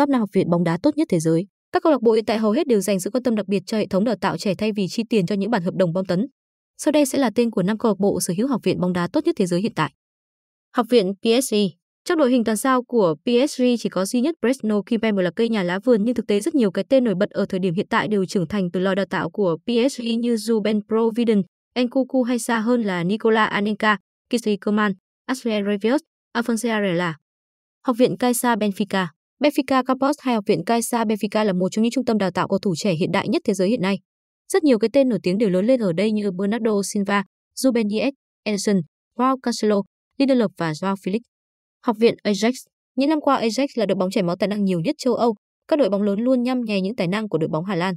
top 5 học viện bóng đá tốt nhất thế giới. Các câu lạc bộ hiện tại hầu hết đều dành sự quan tâm đặc biệt cho hệ thống đào tạo trẻ thay vì chi tiền cho những bản hợp đồng bom tấn. Sau đây sẽ là tên của năm câu lạc bộ sở hữu học viện bóng đá tốt nhất thế giới hiện tại. Học viện PSG trong đội hình toàn sao của PSG chỉ có duy nhất Bresno Kimpembe là cây nhà lá vườn nhưng thực tế rất nhiều cái tên nổi bật ở thời điểm hiện tại đều trưởng thành từ lò đào tạo của PSG như Ruben Providen, Nkuku hay xa hơn là Nicola Anenka, Kisri Koman, Asriel Revios, Alphonse Arela. Học viện Kaisa Benfica Benfica Campos hay Học viện Caixa Benfica là một trong những trung tâm đào tạo cầu thủ trẻ hiện đại nhất thế giới hiện nay. Rất nhiều cái tên nổi tiếng đều lớn lên ở đây như Bernardo Silva, Ruben Dias, Ederson, Joao Cancelo, Lindelof và Joao Felix. Học viện Ajax Những năm qua Ajax là đội bóng trẻ máu tài năng nhiều nhất châu Âu. Các đội bóng lớn luôn nhăm nhè những tài năng của đội bóng Hà Lan.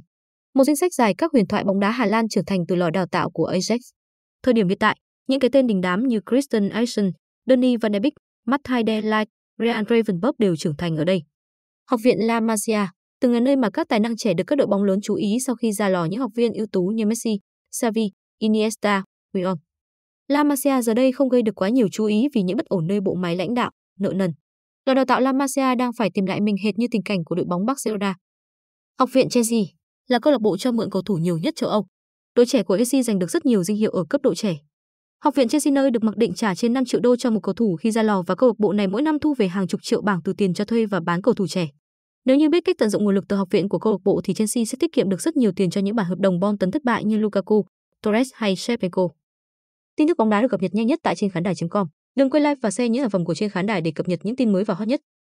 Một danh sách dài các huyền thoại bóng đá Hà Lan trưởng thành từ lò đào tạo của Ajax. Thời điểm hiện tại, những cái tên đình đám như Christian Eriksen, Donny van de Beek, Matthijs de Ligt, Ryan Ravenberg đều trưởng thành ở đây. Học viện La Masia từng là nơi mà các tài năng trẻ được các đội bóng lớn chú ý sau khi ra lò những học viên ưu tú như Messi, Xavi, Iniesta, Guion. La Masia giờ đây không gây được quá nhiều chú ý vì những bất ổn nơi bộ máy lãnh đạo, nợ nần. Lò đào tạo La Masia đang phải tìm lại mình hệt như tình cảnh của đội bóng Barcelona. Học viện Chelsea là câu lạc bộ cho mượn cầu thủ nhiều nhất châu Âu. Đội trẻ của Chelsea giành được rất nhiều danh hiệu ở cấp độ trẻ, Học viện Chelsea nơi được mặc định trả trên 5 triệu đô cho một cầu thủ khi ra lò và câu lạc bộ này mỗi năm thu về hàng chục triệu bảng từ tiền cho thuê và bán cầu thủ trẻ. Nếu như biết cách tận dụng nguồn lực từ học viện của câu lạc bộ thì Chelsea sẽ tiết kiệm được rất nhiều tiền cho những bản hợp đồng bom tấn thất bại như Lukaku, Torres hay Shevchenko. Tin tức bóng đá được cập nhật nhanh nhất tại trên khán đài.com. Đừng quên like và share những sản phẩm của trên khán đài để cập nhật những tin mới và hot nhất.